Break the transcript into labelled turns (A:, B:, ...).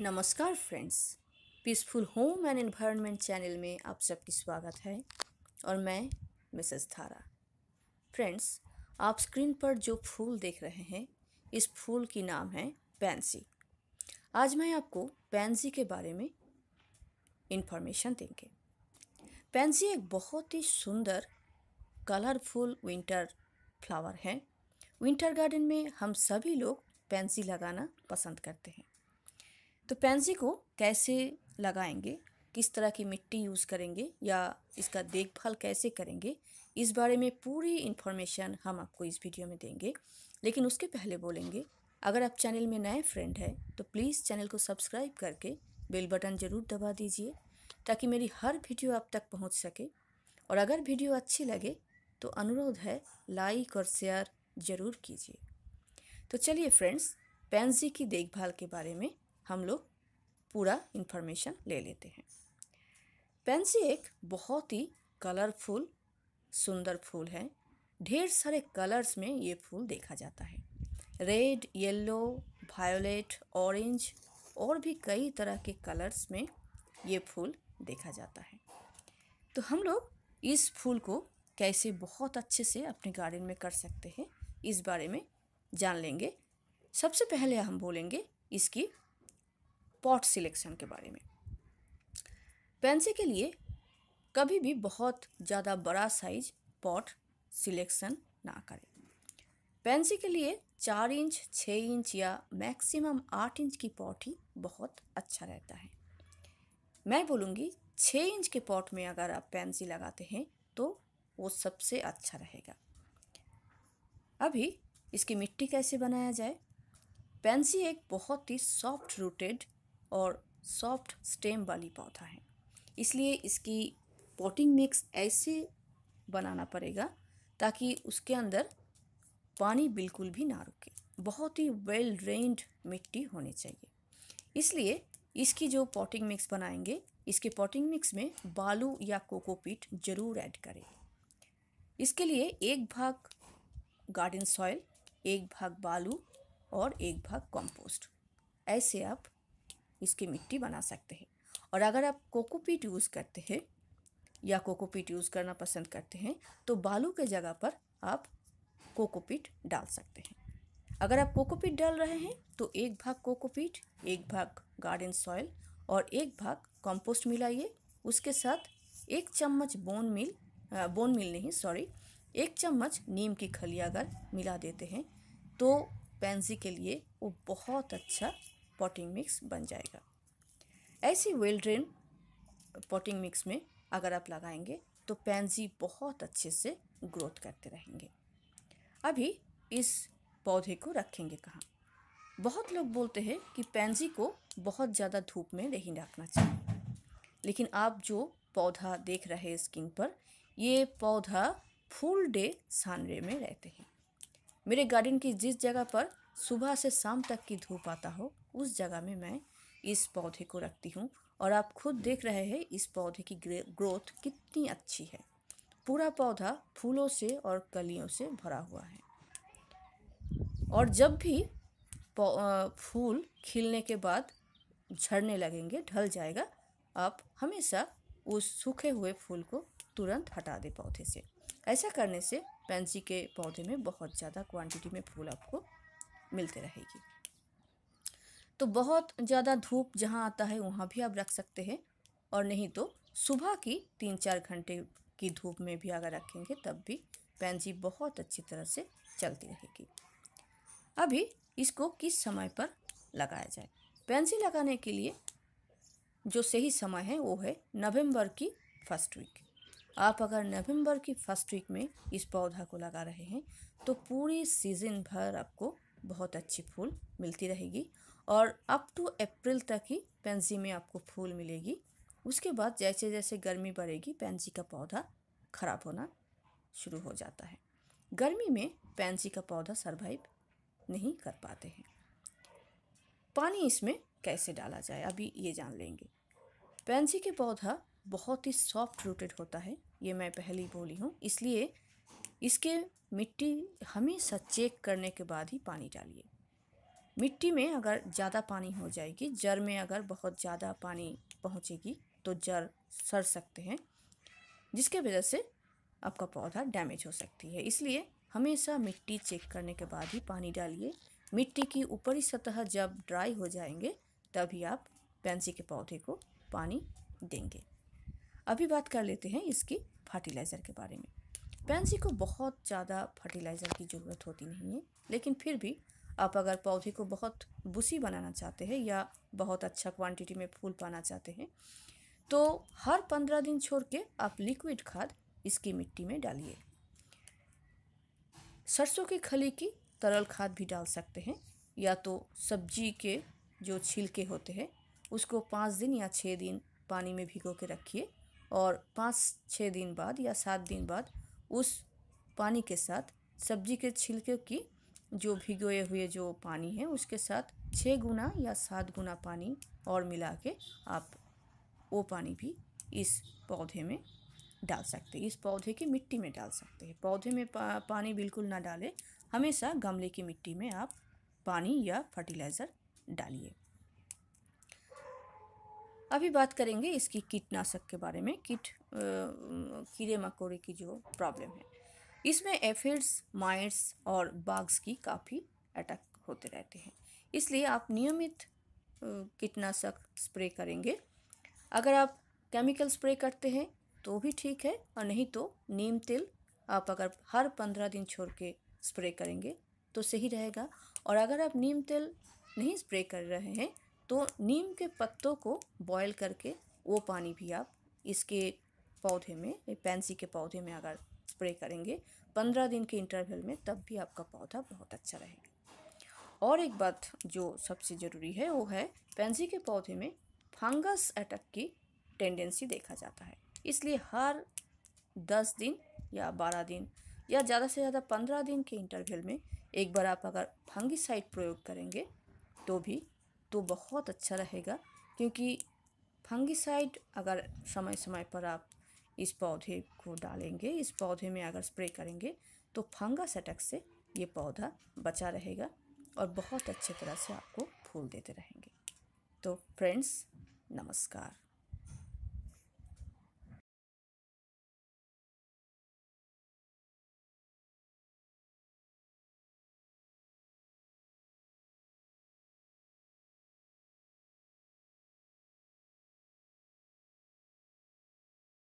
A: नमस्कार friends peaceful home and environment channel में आप सबकी स्वागत है और मैं मिसेस धारा फ्रेंड्स आप स्क्रीन पर जो फूल देख रहे हैं इस फूल की नाम है पैंसी आज मैं आपको पैंसी के बारे में इन्फॉर्मेशन देंगे पैंसी एक बहुत ही सुंदर कलरफुल विंटर फ्लावर है विंटर गार्डन में हम सभी लोग पैंसी लगाना पसंद करते हैं तो पेंसी को कैसे लगाएंगे किस तरह की मिट्टी यूज़ करेंगे या इसका देखभाल कैसे करेंगे इस बारे में पूरी इन्फॉर्मेशन हम आपको इस वीडियो में देंगे लेकिन उसके पहले बोलेंगे अगर आप चैनल में नए फ्रेंड हैं तो प्लीज़ चैनल को सब्सक्राइब करके बेल बटन ज़रूर दबा दीजिए ताकि मेरी हर वीडियो आप तक पहुंच सके और अगर वीडियो अच्छी लगे तो अनुरोध है लाइक और शेयर ज़रूर कीजिए तो चलिए फ्रेंड्स पेंसी की देखभाल के बारे में हम लोग पूरा इन्फॉर्मेशन ले लेते हैं पेंसी एक बहुत ही कलरफुल सुंदर फूल है ढेर सारे कलर्स में ये फूल देखा जाता है रेड येलो वायोलेट ऑरेंज और भी कई तरह के कलर्स में ये फूल देखा जाता है तो हम लोग इस फूल को कैसे बहुत अच्छे से अपने गार्डन में कर सकते हैं इस बारे में जान लेंगे सबसे पहले हम बोलेंगे इसकी पॉट सिलेक्शन के बारे में पेंसिल के लिए कभी भी बहुत ज़्यादा बड़ा साइज पॉट सिलेक्शन ना करें पेंसिल के लिए चार इंच छः इंच या मैक्सिमम आठ इंच की पॉट ही बहुत अच्छा रहता है मैं बोलूँगी छः इंच के पॉट में अगर आप पेंसिल लगाते हैं तो वो सबसे अच्छा रहेगा अभी इसकी मिट्टी कैसे बनाया जाए पेंसिल एक बहुत ही सॉफ्ट रूटेड और सॉफ्ट स्टेम वाली पौधा है इसलिए इसकी पॉटिंग मिक्स ऐसे बनाना पड़ेगा ताकि उसके अंदर पानी बिल्कुल भी ना रुके बहुत ही वेल ड्रेन्ड मिट्टी होनी चाहिए इसलिए इसकी जो पॉटिंग मिक्स बनाएंगे इसके पॉटिंग मिक्स में बालू या कोकोपीट जरूर ऐड करें इसके लिए एक भाग गार्डन सॉइल एक भाग बालू और एक भाग कंपोस्ट ऐसे आप इसकी मिट्टी बना सकते हैं और अगर आप कोकोपीट यूज़ करते हैं या कोकोपीट यूज़ करना पसंद करते हैं तो बालू के जगह पर आप कोकोपीट डाल सकते हैं अगर आप कोकोपीट डाल रहे हैं तो एक भाग कोकोपीट एक भाग गार्डन सॉयल और एक भाग कंपोस्ट मिलाइए उसके साथ एक चम्मच बोन मिल आ, बोन मिल नहीं सॉरी एक चम्मच नीम की खली अगर मिला देते हैं तो पेंसी के लिए वो बहुत अच्छा पॉटिंग मिक्स बन जाएगा ऐसी वेल ड्रेन पॉटिंग मिक्स में अगर आप लगाएंगे तो पैंजी बहुत अच्छे से ग्रोथ करते रहेंगे अभी इस पौधे को रखेंगे कहाँ बहुत लोग बोलते हैं कि पैंजी को बहुत ज़्यादा धूप में नहीं रखना चाहिए लेकिन आप जो पौधा देख रहे हैं स्किन पर ये पौधा फुल डे सानरे में रहते हैं मेरे गार्डन की जिस जगह पर सुबह से शाम तक की धूप आता हो उस जगह में मैं इस पौधे को रखती हूँ और आप खुद देख रहे हैं इस पौधे की ग्रोथ कितनी अच्छी है पूरा पौधा फूलों से और कलियों से भरा हुआ है और जब भी फूल खिलने के बाद झड़ने लगेंगे ढल जाएगा आप हमेशा उस सूखे हुए फूल को तुरंत हटा दें पौधे से ऐसा करने से पेंसी के पौधे में बहुत ज़्यादा क्वांटिटी में फूल आपको मिलते रहेगी तो बहुत ज़्यादा धूप जहाँ आता है वहाँ भी आप रख सकते हैं और नहीं तो सुबह की तीन चार घंटे की धूप में भी अगर रखेंगे तब भी पैंजी बहुत अच्छी तरह से चलती रहेगी अभी इसको किस समय पर लगाया जाए पैंसी लगाने के लिए जो सही समय है वो है नवंबर की फर्स्ट वीक आप अगर नवंबर की फर्स्ट वीक में इस पौधा को लगा रहे हैं तो पूरी सीज़न भर आपको बहुत अच्छी फूल मिलती रहेगी और अप टू अप्रैल तक ही पेंसी में आपको फूल मिलेगी उसके बाद जैसे जैसे गर्मी बढ़ेगी पेंसी का पौधा खराब होना शुरू हो जाता है गर्मी में पेंसी का पौधा सर्वाइव नहीं कर पाते हैं पानी इसमें कैसे डाला जाए अभी ये जान लेंगे पेंसी के पौधा बहुत ही सॉफ्ट रूटेड होता है ये मैं पहले ही बोली हूँ इसलिए इसके मिट्टी हमेशा चेक करने के बाद ही पानी डालिए मिट्टी में अगर ज़्यादा पानी हो जाएगी जड़ में अगर बहुत ज़्यादा पानी पहुँचेगी तो जड़ सड़ सकते हैं जिसके वजह से आपका पौधा डैमेज हो सकती है इसलिए हमेशा मिट्टी चेक करने के बाद ही पानी डालिए मिट्टी की ऊपरी सतह जब ड्राई हो जाएंगे तभी आप पेंसी के पौधे को पानी देंगे अभी बात कर लेते हैं इसकी फर्टिलाइज़र के बारे में पेंसी को बहुत ज़्यादा फर्टिलाइज़र की ज़रूरत होती नहीं है लेकिन फिर भी आप अगर पौधे को बहुत बुसी बनाना चाहते हैं या बहुत अच्छा क्वांटिटी में फूल पाना चाहते हैं तो हर पंद्रह दिन छोड़ के आप लिक्विड खाद इसकी मिट्टी में डालिए सरसों की खली की तरल खाद भी डाल सकते हैं या तो सब्जी के जो छिलके होते हैं उसको पाँच दिन या छः दिन पानी में भिगो के रखिए और पाँच छः दिन बाद या सात दिन बाद उस पानी के साथ सब्जी के छिलके की जो भिगोए हुए जो पानी है उसके साथ छः गुना या सात गुना पानी और मिला के आप वो पानी भी इस पौधे में डाल सकते हैं इस पौधे की मिट्टी में डाल सकते हैं पौधे में पा, पानी बिल्कुल ना डालें हमेशा गमले की मिट्टी में आप पानी या फर्टिलाइज़र डालिए अभी बात करेंगे इसकी कीटनाशक के बारे में कीट कीड़े मकोड़े की जो प्रॉब्लम है इसमें एफिड्स माइट्स और बाग्स की काफ़ी अटैक होते रहते हैं इसलिए आप नियमित कीटनाशक स्प्रे करेंगे अगर आप केमिकल स्प्रे करते हैं तो भी ठीक है और नहीं तो नीम तेल आप अगर हर पंद्रह दिन छोड़ के स्प्रे करेंगे तो सही रहेगा और अगर आप नीम तेल नहीं स्प्रे कर रहे हैं तो नीम के पत्तों को बॉयल करके वो पानी भी आप इसके पौधे में पैंसी के पौधे में अगर स्प्रे करेंगे पंद्रह दिन के इंटरवल में तब भी आपका पौधा बहुत अच्छा रहेगा और एक बात जो सबसे ज़रूरी है वो है पैंसी के पौधे में फंगस अटैक की टेंडेंसी देखा जाता है इसलिए हर दस दिन या बारह दिन या ज़्यादा से ज़्यादा पंद्रह दिन के इंटरवल में एक बार आप अगर फंगिसाइड प्रयोग करेंगे तो भी तो बहुत अच्छा रहेगा क्योंकि फंगिसाइड अगर समय समय पर आप इस पौधे को डालेंगे इस पौधे में अगर स्प्रे करेंगे तो फंगस अटैक से ये पौधा बचा रहेगा और बहुत अच्छे तरह से आपको फूल देते रहेंगे तो फ्रेंड्स नमस्कार